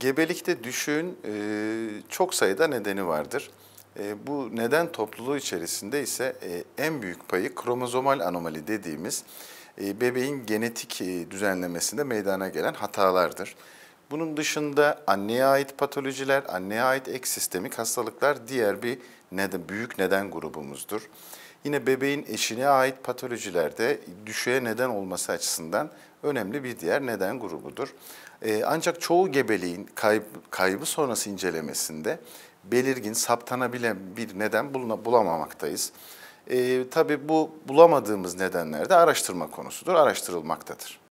Gebelikte düşüğün e, çok sayıda nedeni vardır. E, bu neden topluluğu içerisinde ise e, en büyük payı kromozomal anomali dediğimiz e, bebeğin genetik e, düzenlemesinde meydana gelen hatalardır. Bunun dışında anneye ait patolojiler, anneye ait ek sistemik hastalıklar diğer bir neden, büyük neden grubumuzdur. Yine bebeğin eşine ait patolojilerde düşüğe neden olması açısından önemli bir diğer neden grubudur. Ee, ancak çoğu gebeliğin kayb, kaybı sonrası incelemesinde belirgin, saptanabilen bir neden bulamamaktayız. Ee, tabii bu bulamadığımız nedenler de araştırma konusudur, araştırılmaktadır.